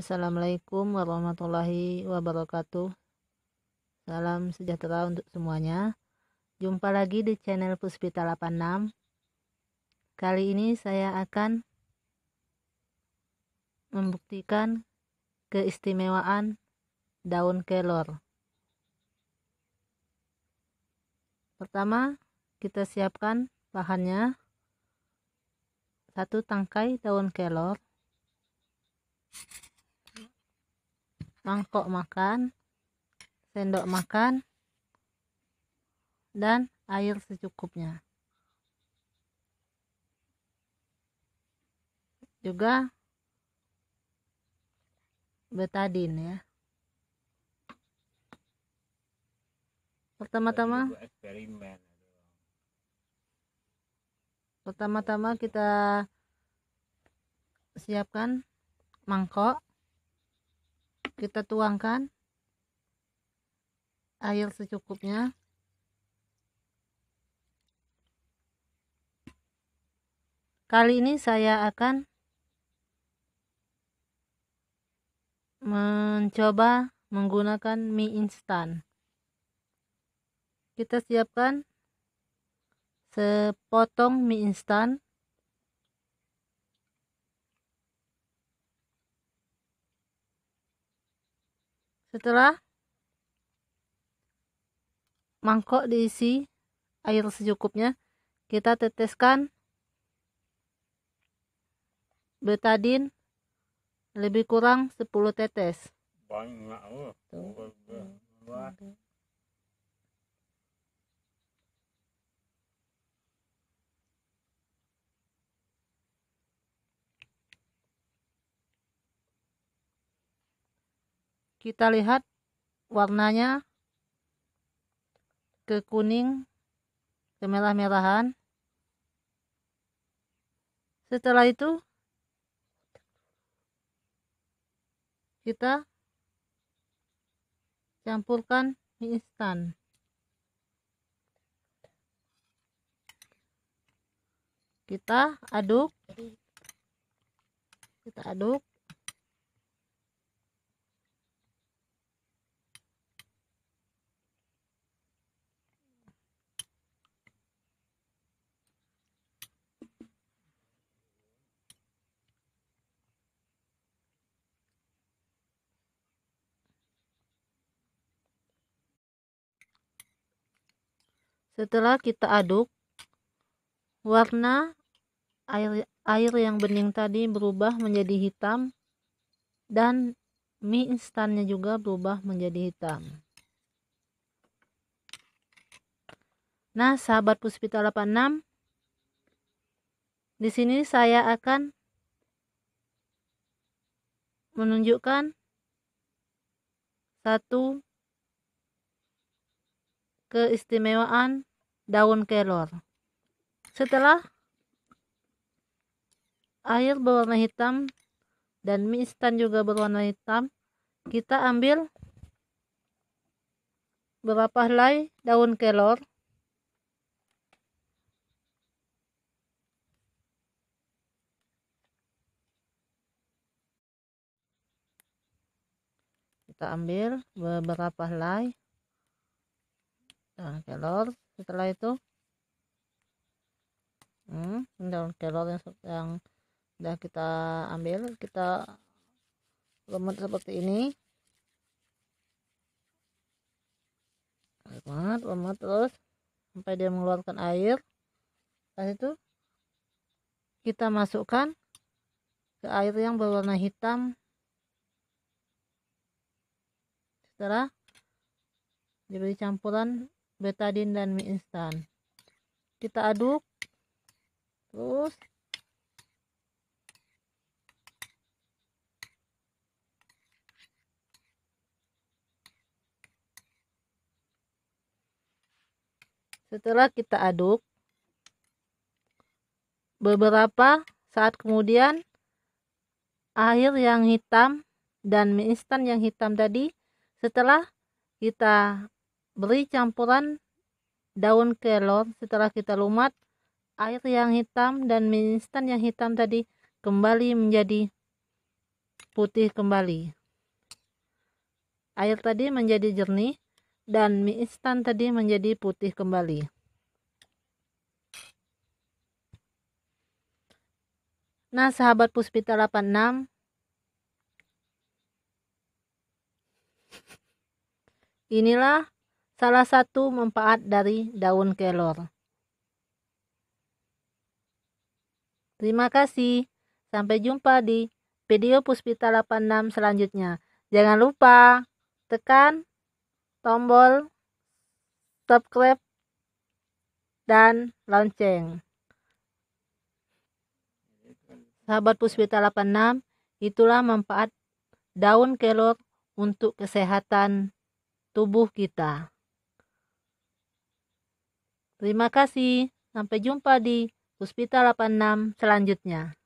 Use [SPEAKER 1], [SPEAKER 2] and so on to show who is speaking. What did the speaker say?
[SPEAKER 1] Assalamualaikum warahmatullahi wabarakatuh. Salam sejahtera untuk semuanya. Jumpa lagi di channel Puspita 86. Kali ini saya akan membuktikan keistimewaan daun kelor. Pertama, kita siapkan bahannya. Satu tangkai daun kelor mangkok makan sendok makan dan air secukupnya juga betadin ya pertama-tama pertama-tama kita siapkan mangkok kita tuangkan air secukupnya kali ini saya akan mencoba menggunakan mie instan kita siapkan sepotong mie instan Setelah mangkok diisi air secukupnya, kita teteskan betadin lebih kurang 10 tetes. Banyak. Oh. Tuh. Banyak. kita lihat warnanya ke kuning kemerah-merahan setelah itu kita campurkan mie instan kita aduk kita aduk Setelah kita aduk, warna air, air yang bening tadi berubah menjadi hitam dan mie instannya juga berubah menjadi hitam. Nah, sahabat Puspita 86, di sini saya akan menunjukkan satu keistimewaan daun kelor. Setelah air berwarna hitam dan mie instan juga berwarna hitam, kita ambil beberapa helai daun kelor. Kita ambil beberapa helai daun kelor setelah itu hmm, daun kelor yang, yang sudah kita ambil kita lemot seperti ini lemot lemot terus sampai dia mengeluarkan air setelah itu kita masukkan ke air yang berwarna hitam setelah diberi campuran betadin dan mie instan kita aduk terus setelah kita aduk beberapa saat kemudian air yang hitam dan mie instan yang hitam tadi setelah kita Beri campuran daun kelor setelah kita lumat, air yang hitam dan mie instan yang hitam tadi kembali menjadi putih kembali. Air tadi menjadi jernih dan mie instan tadi menjadi putih kembali. Nah, sahabat Puspita 86 Inilah salah satu manfaat dari daun kelor. Terima kasih. Sampai jumpa di video Puspita 86 selanjutnya. Jangan lupa tekan tombol subscribe dan lonceng. Sahabat Puspita 86, itulah manfaat daun kelor untuk kesehatan tubuh kita. Terima kasih. Sampai jumpa di Puspita 86 selanjutnya.